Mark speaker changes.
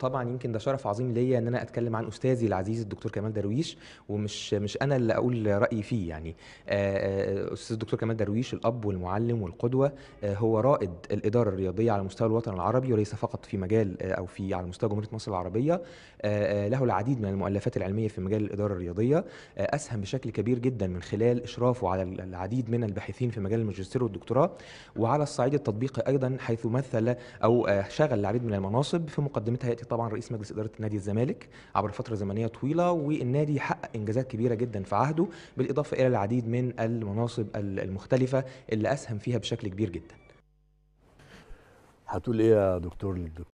Speaker 1: طبعا يمكن ده شرف عظيم ليا ان انا اتكلم عن استاذي العزيز الدكتور كمال درويش ومش مش انا اللي اقول رايي فيه يعني آه، آه، استاذ الدكتور كمال درويش الاب والمعلم والقدوه آه، هو رائد الاداره الرياضيه على مستوى الوطن العربي وليس فقط في مجال او في على مستوى جمهوريه مصر العربيه له العديد من المؤلفات العلميه في مجال الاداره الرياضيه اسهم بشكل كبير جدا من خلال اشرافه على العديد من الباحثين في مجال الماجستير والدكتوراه وعلى الصعيد التطبيقي ايضا حيث مثل او شغل العديد من المناصب في مقدمتها هيئه طبعا رئيس مجلس اداره نادي الزمالك عبر فتره زمنيه طويله والنادي حقق انجازات كبيره جدا في عهده بالاضافه الى العديد من المناصب المختلفه اللي اسهم فيها بشكل كبير جدا
Speaker 2: هتقول ايه يا دكتور